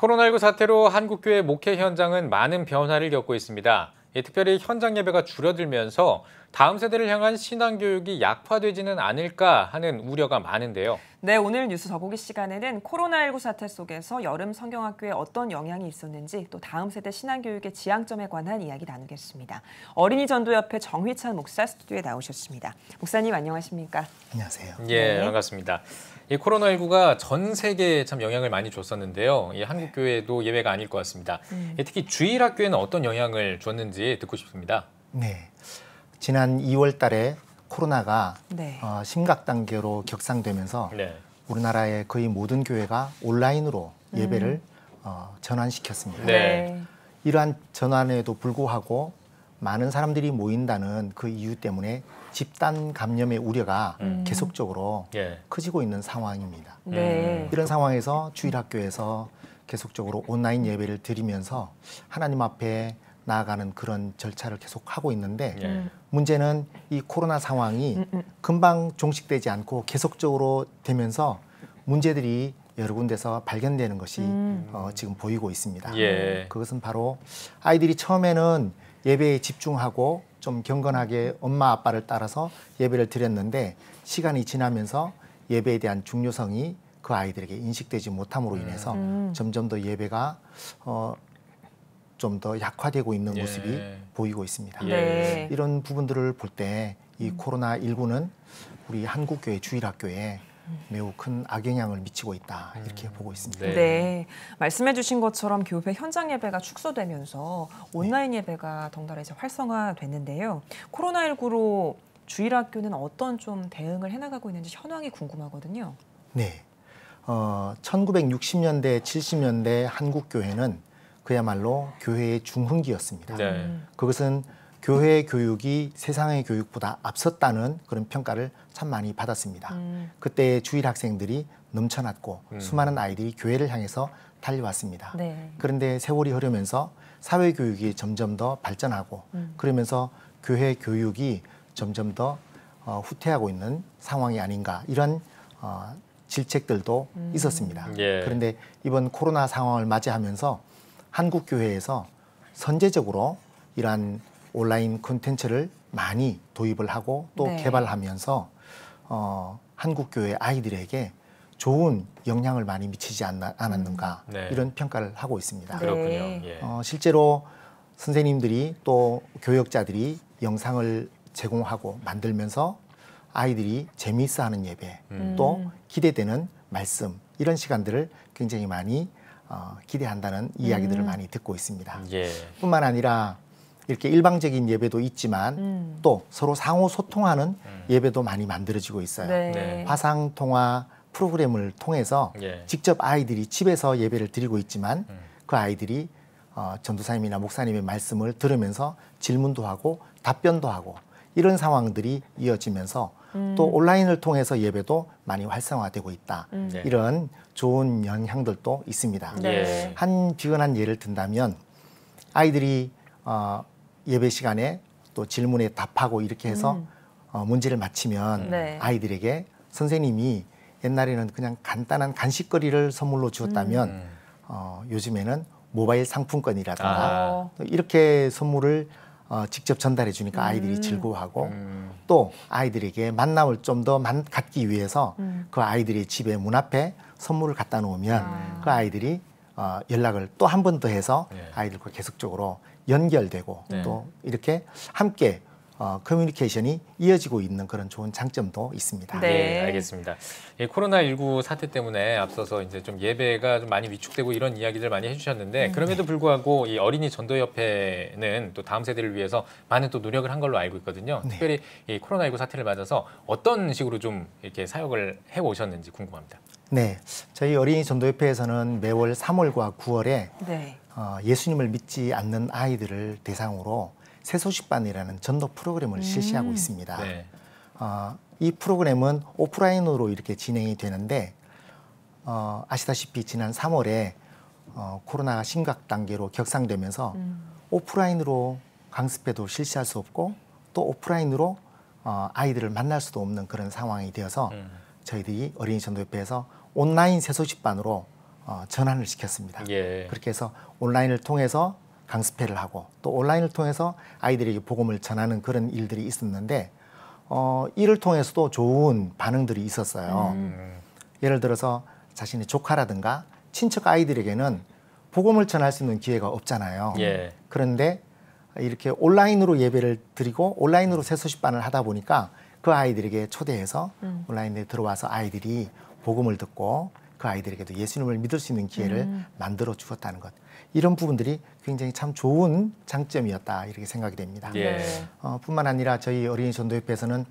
코로나19 사태로 한국교회 목회 현장은 많은 변화를 겪고 있습니다. 예, 특별히 현장 예배가 줄어들면서 다음 세대를 향한 신앙 교육이 약화되지는 않을까 하는 우려가 많은데요. 네, 오늘 뉴스 더보기 시간에는 코로나19 사태 속에서 여름 성경학교에 어떤 영향이 있었는지 또 다음 세대 신앙 교육의 지향점에 관한 이야기 나누겠습니다. 어린이 전도협회 정휘찬 목사 스튜디오에 나오셨습니다. 목사님 안녕하십니까? 안녕하세요. 예, 네. 반갑습니다. 이 코로나19가 전 세계에 참 영향을 많이 줬었는데요. 이 한국 교회도 예외가 아닐 것 같습니다. 음. 특히 주일 학교에는 어떤 영향을 줬는지 듣고 싶습니다. 네. 지난 2월 달에 코로나가 네. 어, 심각 단계로 격상되면서 네. 우리나라의 거의 모든 교회가 온라인으로 음. 예배를 음. 어, 전환시켰습니다. 네. 이러한 전환에도 불구하고 많은 사람들이 모인다는 그 이유 때문에 집단 감염의 우려가 음. 계속적으로 예. 커지고 있는 상황입니다. 네. 음. 이런 상황에서 주일 학교에서 계속적으로 온라인 예배를 드리면서 하나님 앞에 나아가는 그런 절차를 계속 하고 있는데 예. 음. 문제는 이 코로나 상황이 음, 금방 종식되지 않고 계속적으로 되면서 문제들이 여러 군데서 발견되는 것이 음. 어, 지금 보이고 있습니다. 예. 그것은 바로 아이들이 처음에는 예배에 집중하고 좀 경건하게 엄마 아빠를 따라서 예배를 드렸는데 시간이 지나면서 예배에 대한 중요성이 그 아이들에게 인식되지 못함으로 음. 인해서 음. 점점 더 예배가 어, 좀 더 약화되고 있는 예. 모습이 보이고 있습니다. 예. 이런 부분들을 볼 때이 음. 코로나 19는 우리 한국교회 주일학교에 매우 큰 악영향을 미치고 있다 음. 이렇게 보고 있습니다. 네. 네. 말씀해주신 것처럼 교회 현장 예배가 축소되면서 온라인 네. 예배가 덩달아 이제 활성화됐는데요. 코로나19로 주일 학교는 어떤 좀 대응을 해나가고 있는지 현황이 궁금하거든요. 네. 어, 1960년대, 70년대 한국 교회는 그야말로 교회의 중흥기였습니다. 네. 음. 그것은 교회 교육이 세상의 교육보다 앞섰다는 그런 평가를 참 많이 받았습니다. 음. 그때 주일 학생들이 넘쳐났고 음. 수많은 아이들이 교회를 향해서 달려왔습니다. 네. 그런데 세월이 흐르면서 사회 교육이 점점 더 발전하고 음. 그러면서 교회 교육이 점점 더 어, 후퇴하고 있는 상황이 아닌가 이런 어, 질책들도 음. 있었습니다. 예. 그런데 이번 코로나 상황을 맞이하면서 한국 교회에서 선제적으로 이러한 온라인 콘텐츠를 많이 도입을 하고 또 네. 개발하면서 어, 한국 교회 아이들에게 좋은 영향을 많이 미치지 않나, 않았는가 음. 네. 이런 평가를 하고 있습니다. 네. 그렇군요. 예. 어, 실제로 선생님들이 또 교역자들이 영상을 제공하고 만들면서 아이들이 재미있어하는 예배 음. 또 기대되는 말씀 이런 시간들을 굉장히 많이 어, 기대한다는 이야기들을 음. 많이 듣고 있습니다. 예. 뿐만 아니라 이렇게 일방적인 예배도 있지만 음. 또 서로 상호 소통하는 음. 예배도 많이 만들어지고 있어요. 네. 네. 화상 통화 프로그램을 통해서 예. 직접 아이들이 집에서 예배를 드리고 있지만 음. 그 아이들이 어, 전도사님이나 목사님의 말씀을 들으면서 질문도 하고 답변도 하고 이런 상황들이 이어지면서 음. 또 온라인을 통해서 예배도 많이 활성화되고 있다. 음. 네. 이런 좋은 영향들도 있습니다. 네. 예. 한 비근한 예를 든다면 아이들이 어, 예배 시간에 또 질문에 답하고 이렇게 해서 음. 어, 문제를 맞히면 네. 아이들에게 선생님이 옛날에는 그냥 간단한 간식거리를 선물로 주었다면 음. 어, 요즘에는 모바일 상품권이라든가 아. 이렇게 선물을 어, 직접 전달해 주니까 아이들이 음. 즐거워하고 음. 또 아이들에게 만남을 좀 더 갖기 위해서 음. 그 아이들이 집에 문 앞에 선물을 갖다 놓으면 아. 그 아이들이 어, 연락을 또 한 번 더 해서 예. 아이들과 계속적으로 연결되고 네. 또 이렇게 함께 어, 커뮤니케이션이 이어지고 있는 그런 좋은 장점도 있습니다. 네, 네 알겠습니다. 예, 코로나19 사태 때문에 앞서서 이제 좀 예배가 좀 많이 위축되고 이런 이야기들 많이 해주셨는데 음, 그럼에도 불구하고 이 어린이 전도협회는 또 다음 세대를 위해서 많은 또 노력을 한 걸로 알고 있거든요. 네. 특별히 이 코로나19 사태를 맞아서 어떤 식으로 좀 이렇게 사역을 해 오셨는지 궁금합니다. 네, 저희 어린이 전도협회에서는 매월 3월과 9월에 네. 어, 예수님을 믿지 않는 아이들을 대상으로 새소식반이라는 전도 프로그램을 음. 실시하고 있습니다. 네. 어, 이 프로그램은 오프라인으로 이렇게 진행이 되는데 어, 아시다시피 지난 3월에 어, 코로나 심각 단계로 격상되면서 음. 오프라인으로 강습회도 실시할 수 없고 또 오프라인으로 어, 아이들을 만날 수도 없는 그런 상황이 되어서 음. 저희들이 어린이 전도협회에서 온라인 새소식반으로 어, 전환을 시켰습니다. 예. 그렇게 해서 온라인을 통해서 강습회를 하고 또 온라인을 통해서 아이들에게 복음을 전하는 그런 일들이 있었는데 어, 이를 통해서도 좋은 반응들이 있었어요. 음. 예를 들어서 자신의 조카라든가 친척 아이들에게는 복음을 전할 수 있는 기회가 없잖아요. 예. 그런데 이렇게 온라인으로 예배를 드리고 온라인으로 새소식반을 하다 보니까 그 아이들에게 초대해서 음. 온라인에 들어와서 아이들이 복음을 듣고 그 아이들에게도 예수님을 믿을 수 있는 기회를 음. 만들어 주었다는 것 이런 부분들이 굉장히 참 좋은 장점이었다 이렇게 생각이 됩니다. 예. 네. 어, 뿐만 아니라 저희 어린이 전도협회에서는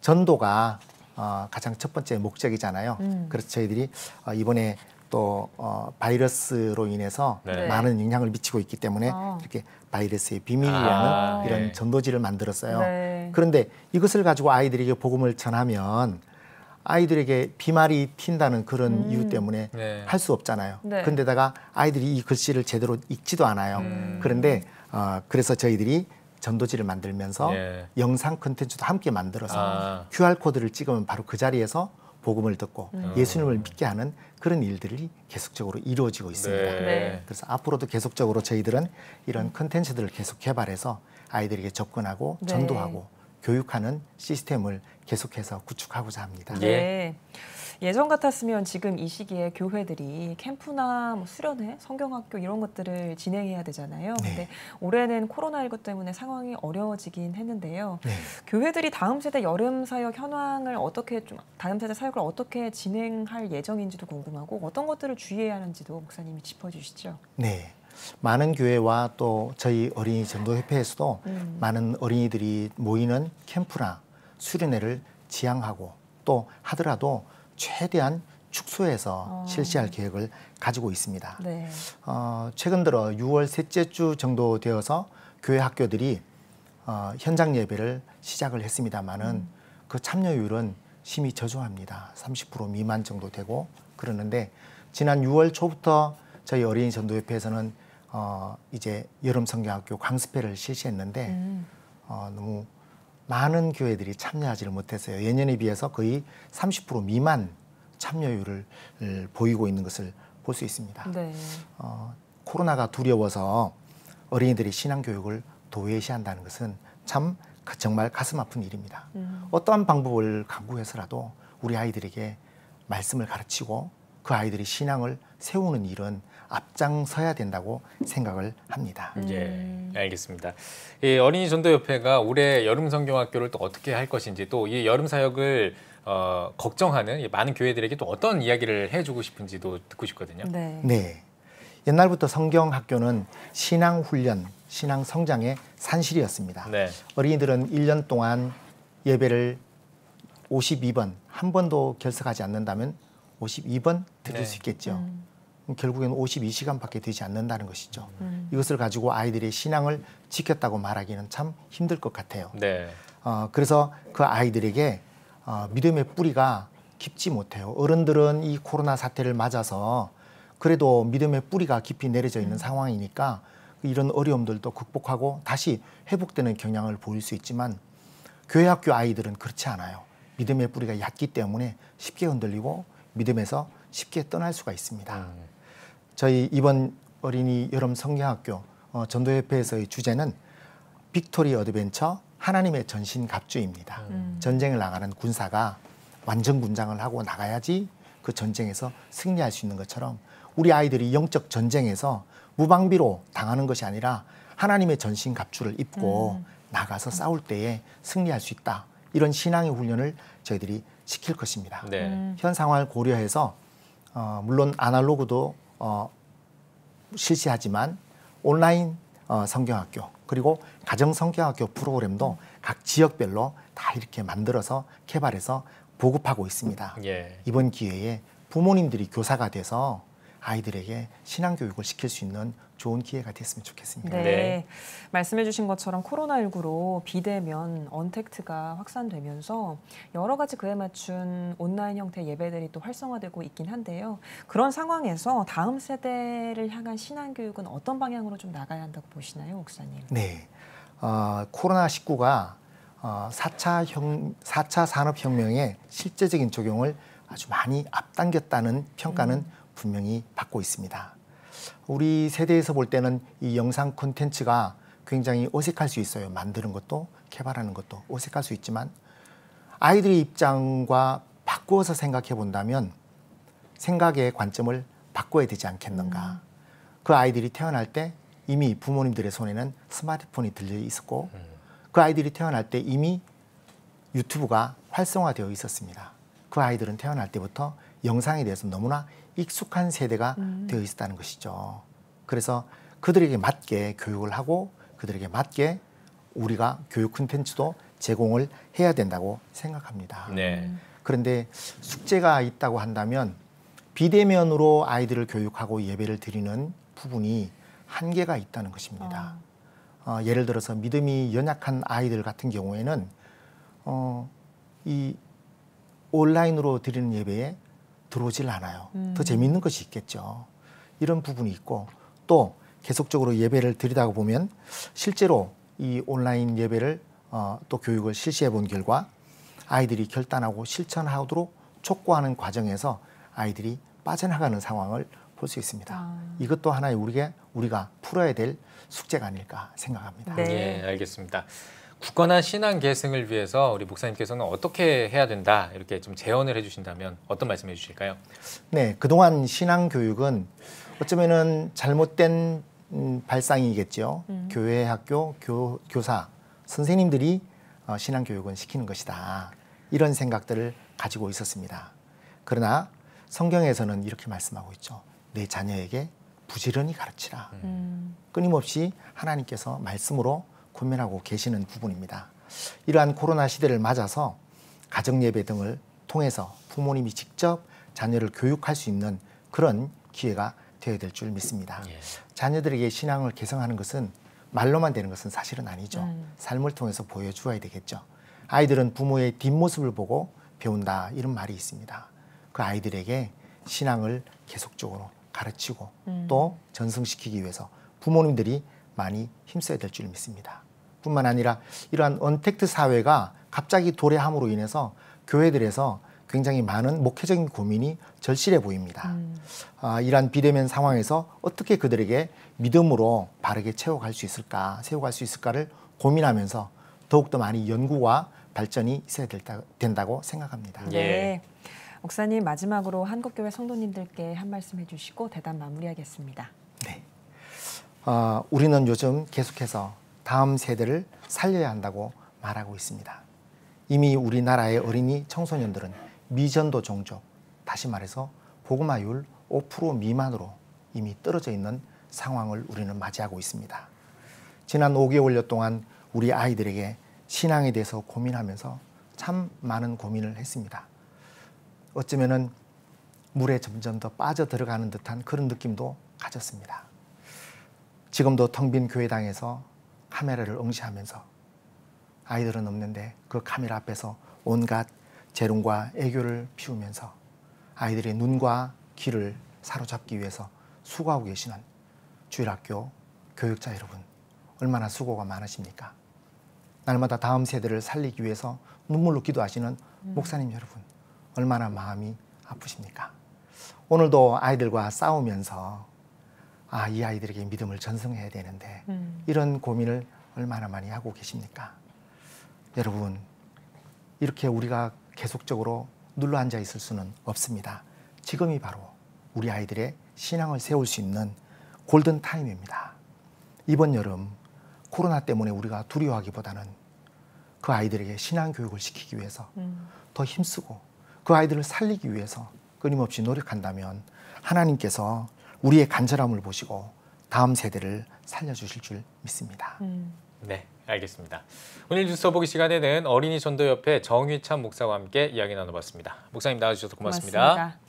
전도가 어, 가장 첫 번째 목적이잖아요. 음. 그래서 저희들이 어, 이번에 또 어, 바이러스로 인해서 네. 네. 많은 영향을 미치고 있기 때문에 아. 이렇게 바이러스의 비밀이라는 아, 이런 네. 전도지를 만들었어요. 네. 그런데 이것을 가지고 아이들에게 복음을 전하면 아이들에게 비말이 튄다는 그런 음. 이유 때문에 네. 할수 없잖아요. 네. 근데다가 아이들이 이 글씨를 제대로 읽지도 않아요. 음. 그런데 어, 그래서 저희들이 전도지를 만들면서 예. 영상 컨텐츠도 함께 만들어서 아. QR코드를 찍으면 바로 그 자리에서 복음을 듣고 음. 음. 예수님을 믿게 하는 그런 일들이 계속적으로 이루어지고 있습니다. 네. 네. 그래서 앞으로도 계속적으로 저희들은 이런 컨텐츠들을 계속 개발해서 아이들에게 접근하고 네. 전도하고 교육하는 시스템을 계속해서 구축하고자 합니다. 예. 네. 예전 같았으면 지금 이 시기에 교회들이 캠프나 뭐 수련회, 성경학교 이런 것들을 진행해야 되잖아요. 네. 근데 올해는 코로나19 때문에 상황이 어려워지긴 했는데요. 네. 교회들이 다음 세대 여름 사역 현황을 어떻게 좀 다음 세대 사역을 어떻게 진행할 예정인지도 궁금하고 어떤 것들을 주의해야 하는지도 목사님이 짚어주시죠. 네. 많은 교회와 또 저희 어린이 전도협회에서도 음. 많은 어린이들이 모이는 캠프나 수련회를 지향하고 또 하더라도 최대한 축소해서 어. 실시할 계획을 가지고 있습니다. 네. 어, 최근 들어 6월 셋째 주 정도 되어서 교회 학교들이 어, 현장 예배를 시작을 했습니다마는 음. 그 참여율은 심히 저조합니다. 30% 미만 정도 되고 그러는데 지난 6월 초부터 저희 어린이 전도협회에서는 어, 이제 여름 성경학교 강습회를 실시했는데 음. 어, 너무 많은 교회들이 참여하지를 못했어요. 예년에 비해서 거의 30% 미만 참여율을 보이고 있는 것을 볼 수 있습니다. 네. 어, 코로나가 두려워서 어린이들이 신앙 교육을 도외시한다는 것은 참 그 정말 가슴 아픈 일입니다. 음. 어떠한 방법을 강구해서라도 우리 아이들에게 말씀을 가르치고 그 아이들이 신앙을 세우는 일은 앞장서야 된다고 생각을 합니다. 음. 예, 알겠습니다. 예, 어린이 전도협회가 올해 여름 성경학교를 또 어떻게 할 것인지 또 이 여름 사역을 어, 걱정하는 많은 교회들에게 또 어떤 이야기를 해주고 싶은지도 듣고 싶거든요. 네. 네. 옛날부터 성경학교는 신앙훈련, 신앙성장의 산실이었습니다. 네. 어린이들은 1년 동안 예배를 52번, 한 번도 결석하지 않는다면 52번 드릴 네. 수 있겠죠. 음. 결국에는 52시간밖에 되지 않는다는 것이죠. 음. 음. 이것을 가지고 아이들의 신앙을 지켰다고 말하기는 참 힘들 것 같아요. 네. 어, 그래서 그 아이들에게 어, 믿음의 뿌리가 깊지 못해요. 어른들은 이 코로나 사태를 맞아서 그래도 믿음의 뿌리가 깊이 내려져 있는 음. 상황이니까 이런 어려움들도 극복하고 다시 회복되는 경향을 보일 수 있지만 교회 학교 아이들은 그렇지 않아요. 믿음의 뿌리가 얕기 때문에 쉽게 흔들리고 믿음에서 쉽게 떠날 수가 있습니다. 음. 저희 이번 어린이 여름 성경학교 어, 전도협회에서의 주제는 빅토리 어드벤처 하나님의 전신 갑주입니다. 음. 음. 전쟁을 나가는 군사가 완전 군장을 하고 나가야지 그 전쟁에서 승리할 수 있는 것처럼 우리 아이들이 영적 전쟁에서 무방비로 당하는 것이 아니라 하나님의 전신 갑주를 입고 음. 나가서 싸울 때에 승리할 수 있다. 이런 신앙의 훈련을 저희들이 시킬 것입니다. 네. 음. 현 상황을 고려해서 어, 물론 아날로그도 어, 실시하지만 온라인 어, 성경학교 그리고 가정 성경학교 프로그램도 음. 각 지역별로 다 이렇게 만들어서 개발해서 보급하고 있습니다. 예. 이번 기회에 부모님들이 교사가 돼서 아이들에게 신앙 교육을 시킬 수 있는 좋은 기회가 됐으면 좋겠습니다. 네. 네. 말씀해 주신 것처럼 코로나19로 비대면 언택트가 확산되면서 여러 가지 그에 맞춘 온라인 형태 예배들이 또 활성화되고 있긴 한데요. 그런 상황에서 다음 세대를 향한 신앙 교육은 어떤 방향으로 좀 나가야 한다고 보시나요, 목사님? 네. 어, 코로나19가 어, 4차, 형, 4차 산업혁명의 실제적인 적용을 아주 많이 앞당겼다는 평가는 음. 분명히 받고 있습니다. 우리 세대에서 볼 때는 이 영상 콘텐츠가 굉장히 어색할 수 있어요. 만드는 것도 개발하는 것도 어색할 수 있지만 아이들의 입장과 바꾸어서 생각해 본다면 생각의 관점을 바꿔야 되지 않겠는가. 음. 그 아이들이 태어날 때 이미 부모님들의 손에는 스마트폰이 들려 있었고 음. 그 아이들이 태어날 때 이미 유튜브가 활성화되어 있었습니다. 그 아이들은 태어날 때부터 영상에 대해서 너무나 익숙한 세대가 음. 되어 있었다는 것이죠. 그래서 그들에게 맞게 교육을 하고 그들에게 맞게 우리가 교육 콘텐츠도 제공을 해야 된다고 생각합니다. 네. 그런데 숙제가 있다고 한다면 비대면으로 아이들을 교육하고 예배를 드리는 부분이 한계가 있다는 것입니다. 어. 어, 예를 들어서 믿음이 연약한 아이들 같은 경우에는 어, 이 온라인으로 드리는 예배에 들어오질 않아요. 음. 더 재미있는 것이 있겠죠. 이런 부분이 있고 또 계속적으로 예배를 드리다 보면 실제로 이 온라인 예배를 어, 또 교육을 실시해 본 결과 아이들이 결단하고 실천하도록 촉구하는 과정에서 아이들이 빠져나가는 상황을 볼 수 있습니다. 아. 이것도 하나의 우리가 우리가 풀어야 될 숙제가 아닐까 생각합니다. 네, 네 알겠습니다. 굳건한 신앙 계승을 위해서 우리 목사님께서는 어떻게 해야 된다 이렇게 좀 제언을 해주신다면 어떤 말씀해 주실까요? 네, 그동안 신앙 교육은 어쩌면은 잘못된 음, 발상이겠죠. 음. 교회 학교 교, 교사 선생님들이 어, 신앙 교육은 시키는 것이다 이런 생각들을 가지고 있었습니다. 그러나 성경에서는 이렇게 말씀하고 있죠. 내 자녀에게 부지런히 가르치라. 음. 끊임없이 하나님께서 말씀으로 고민하고 계시는 부분입니다. 이러한 코로나 시대를 맞아서 가정예배 등을 통해서 부모님이 직접 자녀를 교육할 수 있는 그런 기회가 되어야 될 줄 믿습니다. 예. 자녀들에게 신앙을 개성하는 것은 말로만 되는 것은 사실은 아니죠. 음. 삶을 통해서 보여주어야 되겠죠. 아이들은 부모의 뒷모습을 보고 배운다 이런 말이 있습니다. 그 아이들에게 신앙을 계속적으로 가르치고 음. 또 전승시키기 위해서 부모님들이 많이 힘써야 될 줄 믿습니다. 뿐만 아니라 이러한 언택트 사회가 갑자기 도래함으로 인해서 교회들에서 굉장히 많은 목회적인 고민이 절실해 보입니다. 음. 아, 이러한 비대면 상황에서 어떻게 그들에게 믿음으로 바르게 채워갈 수 있을까, 세워갈 수 있을까를 고민하면서 더욱더 많이 연구와 발전이 있어야 된다, 고 생각합니다. 네. 예. 네. 목사님 마지막으로 한국교회 성도님들께 한 말씀 해주시고 대담 마무리하겠습니다. 네. 어, 우리는 요즘 계속해서 다음 세대를 살려야 한다고 말하고 있습니다. 이미 우리나라의 어린이 청소년들은 미전도 종족, 다시 말해서 보그마율 5% 미만으로 이미 떨어져 있는 상황을 우리는 맞이하고 있습니다. 지난 5개월여 동안 우리 아이들에게 신앙에 대해서 고민하면서 참 많은 고민을 했습니다. 어쩌면은 물에 점점 더 빠져 들어가는 듯한 그런 느낌도 가졌습니다. 지금도 텅빈 교회당에서 카메라를 응시하면서 아이들은 없는데 그 카메라 앞에서 온갖 재롱과 애교를 피우면서 아이들의 눈과 귀를 사로잡기 위해서 수고하고 계시는 주일학교 교육자 여러분 얼마나 수고가 많으십니까? 날마다 다음 세대를 살리기 위해서 눈물로 기도하시는 음. 목사님 여러분 얼마나 마음이 아프십니까? 오늘도 아이들과 싸우면서 아, 이 아이들에게 믿음을 전승해야 되는데 음. 이런 고민을 얼마나 많이 하고 계십니까? 여러분, 이렇게 우리가 계속적으로 눌러 앉아 있을 수는 없습니다. 지금이 바로 우리 아이들의 신앙을 세울 수 있는 골든 타임입니다. 이번 여름 코로나 때문에 우리가 두려워하기보다는 그 아이들에게 신앙 교육을 시키기 위해서 음. 더 힘쓰고 그 아이들을 살리기 위해서 끊임없이 노력한다면 하나님께서 우리의 간절함을 보시고 다음 세대를 살려주실 줄 믿습니다. 음. 네, 알겠습니다. 오늘 뉴스 보기 시간에는 어린이 전도협회 정휘찬 목사와 함께 이야기 나눠봤습니다. 목사님 나와주셔서 고맙습니다. 고맙습니다.